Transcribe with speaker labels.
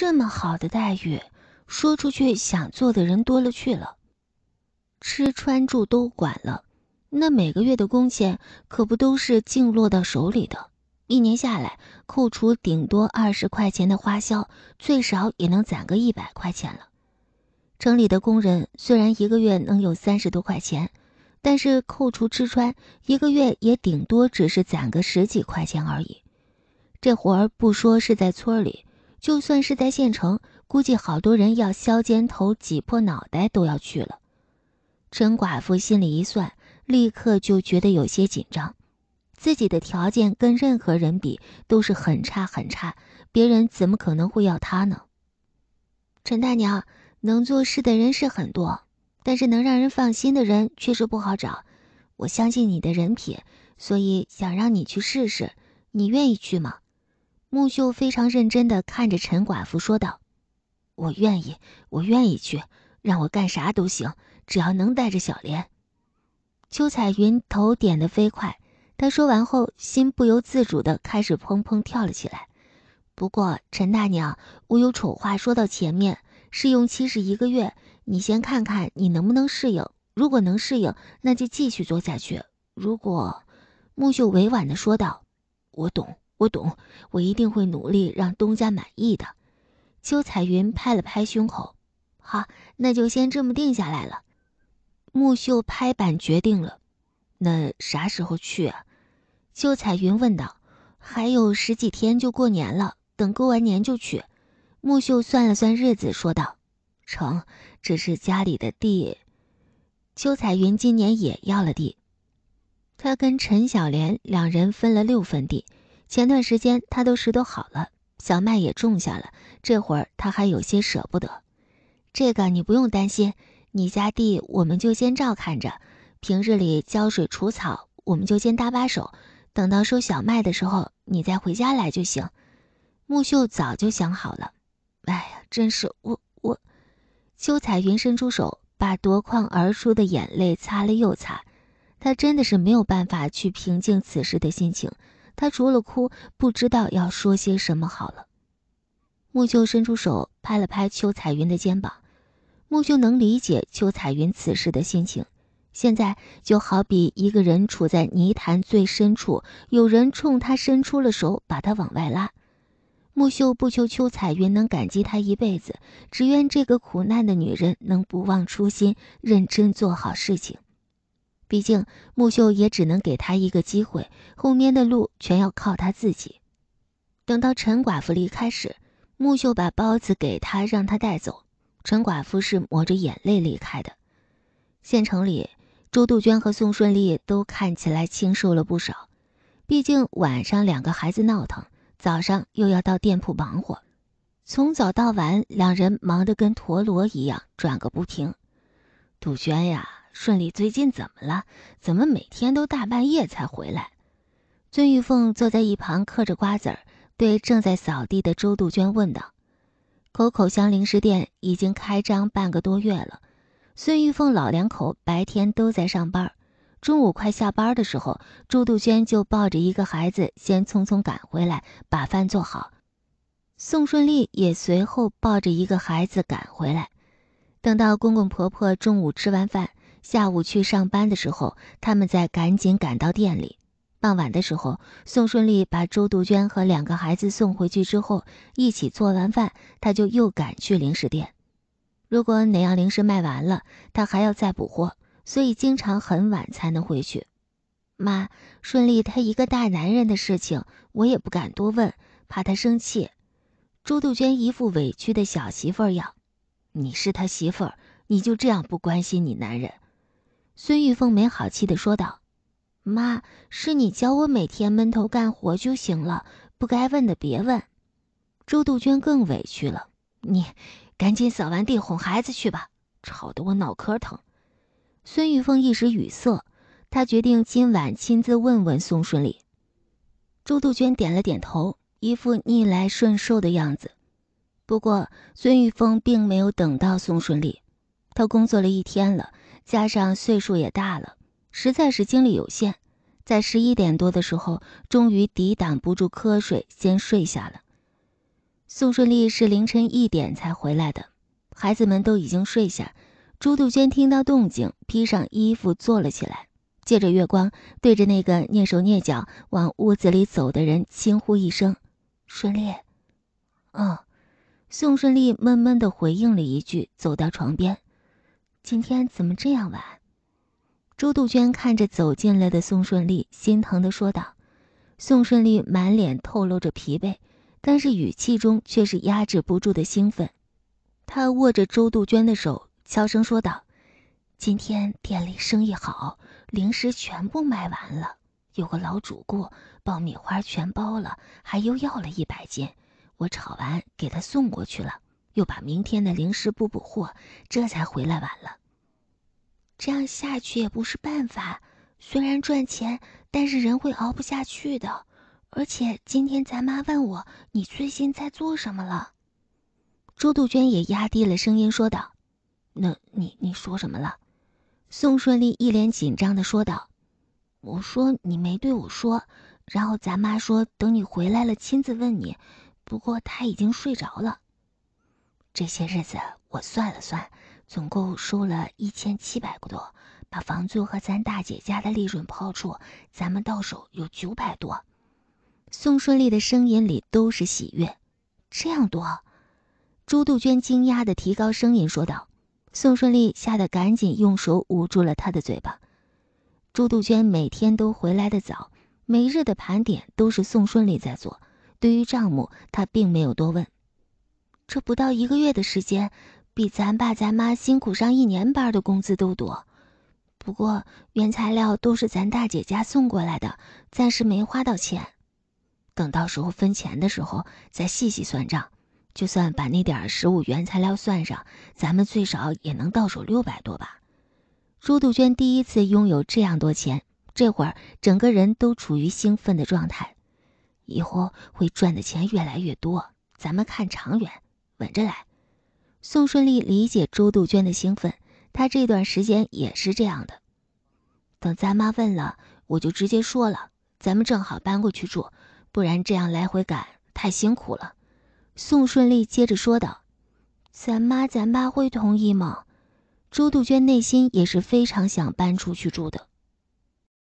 Speaker 1: 这么好的待遇，说出去想做的人多了去了。吃穿住都管了，那每个月的工钱可不都是净落到手里的。一年下来，扣除顶多二十块钱的花销，最少也能攒个一百块钱了。城里的工人虽然一个月能有三十多块钱，但是扣除吃穿，一个月也顶多只是攒个十几块钱而已。这活儿不说是在村里。就算是在县城，估计好多人要削尖头、挤破脑袋都要去了。陈寡妇心里一算，立刻就觉得有些紧张。自己的条件跟任何人比都是很差很差，别人怎么可能会要她呢？陈大娘，能做事的人是很多，但是能让人放心的人确实不好找。我相信你的人品，所以想让你去试试，你愿意去吗？木秀非常认真的看着陈寡妇说道：“我愿意，我愿意去，让我干啥都行，只要能带着小莲。”邱彩云头点得飞快，她说完后心不由自主的开始砰砰跳了起来。不过陈大娘，我有丑话说到前面，试用期是一个月，你先看看你能不能适应，如果能适应，那就继续做下去。如果……木秀委婉的说道：“我懂。”我懂，我一定会努力让东家满意的。邱彩云拍了拍胸口：“好，那就先这么定下来了。”木秀拍板决定了：“那啥时候去啊？”邱彩云问道：“还有十几天就过年了，等过完年就去。”木秀算了算日子说道：“成，只是家里的地。”邱彩云今年也要了地，他跟陈小莲两人分了六分地。前段时间他都拾掇好了，小麦也种下了。这会儿他还有些舍不得。这个你不用担心，你家地我们就先照看着，平日里浇水除草我们就先搭把手。等到收小麦的时候，你再回家来就行。木秀早就想好了。哎呀，真是我我。邱彩云伸出手，把夺眶而出的眼泪擦了又擦。她真的是没有办法去平静此时的心情。她除了哭，不知道要说些什么好了。木秀伸出手拍了拍邱彩云的肩膀，木秀能理解邱彩云此时的心情。现在就好比一个人处在泥潭最深处，有人冲他伸出了手，把他往外拉。木秀不求邱彩云能感激她一辈子，只愿这个苦难的女人能不忘初心，认真做好事情。毕竟木秀也只能给他一个机会，后面的路全要靠他自己。等到陈寡妇离开时，木秀把包子给他，让他带走。陈寡妇是抹着眼泪离开的。县城里，周杜鹃和宋顺利都看起来清瘦了不少。毕竟晚上两个孩子闹腾，早上又要到店铺忙活，从早到晚，两人忙得跟陀螺一样转个不停。杜鹃呀。顺利最近怎么了？怎么每天都大半夜才回来？孙玉凤坐在一旁嗑着瓜子儿，对正在扫地的周杜鹃问道：“口口香零食店已经开张半个多月了，孙玉凤老两口白天都在上班，中午快下班的时候，周杜鹃就抱着一个孩子先匆匆赶回来，把饭做好。宋顺利也随后抱着一个孩子赶回来，等到公公婆婆中午吃完饭。”下午去上班的时候，他们再赶紧赶到店里。傍晚的时候，宋顺利把周杜鹃和两个孩子送回去之后，一起做完饭，他就又赶去零食店。如果哪样零食卖完了，他还要再补货，所以经常很晚才能回去。妈，顺利他一个大男人的事情，我也不敢多问，怕他生气。周杜鹃一副委屈的小媳妇样，你是他媳妇儿，你就这样不关心你男人？孙玉凤没好气的说道：“妈，是你教我每天闷头干活就行了，不该问的别问。”周杜鹃更委屈了：“你，赶紧扫完地，哄孩子去吧，吵得我脑壳疼。”孙玉凤一时语塞，他决定今晚亲自问问宋顺利。周杜鹃点了点头，一副逆来顺受的样子。不过，孙玉凤并没有等到宋顺利，他工作了一天了。加上岁数也大了，实在是精力有限，在十一点多的时候，终于抵挡不住瞌睡，先睡下了。宋顺利是凌晨一点才回来的，孩子们都已经睡下。朱杜鹃听到动静，披上衣服坐了起来，借着月光，对着那个蹑手蹑脚往屋子里走的人轻呼一声：“顺利。”“嗯。”宋顺利闷闷的回应了一句，走到床边。今天怎么这样晚？周杜鹃看着走进来的宋顺利，心疼的说道。宋顺利满脸透露着疲惫，但是语气中却是压制不住的兴奋。他握着周杜鹃的手，悄声说道：“今天店里生意好，零食全部卖完了。有个老主顾，爆米花全包了，还又要了一百斤。我炒完给他送过去了。”又把明天的零食补补货，这才回来晚了。这样下去也不是办法，虽然赚钱，但是人会熬不下去的。而且今天咱妈问我，你最近在做什么了？周杜鹃也压低了声音说道：“那你你说什么了？”宋顺利一脸紧张的说道：“我说你没对我说，然后咱妈说等你回来了亲自问你，不过她已经睡着了。”这些日子我算了算，总共收了一千七百多，把房租和咱大姐家的利润抛出，咱们到手有九百多。宋顺利的声音里都是喜悦。这样多？朱杜鹃惊讶的提高声音说道。宋顺利吓得赶紧用手捂住了他的嘴巴。朱杜鹃每天都回来的早，每日的盘点都是宋顺利在做，对于账目他并没有多问。这不到一个月的时间，比咱爸咱妈辛苦上一年班的工资都多。不过原材料都是咱大姐家送过来的，暂时没花到钱。等到时候分钱的时候再细细算账，就算把那点十五原材料算上，咱们最少也能到手六百多吧。朱杜鹃第一次拥有这样多钱，这会儿整个人都处于兴奋的状态。以后会赚的钱越来越多，咱们看长远。稳着来，宋顺利理解周杜鹃的兴奋，她这段时间也是这样的。等咱妈问了，我就直接说了，咱们正好搬过去住，不然这样来回赶太辛苦了。宋顺利接着说道：“咱妈、咱爸会同意吗？”周杜鹃内心也是非常想搬出去住的。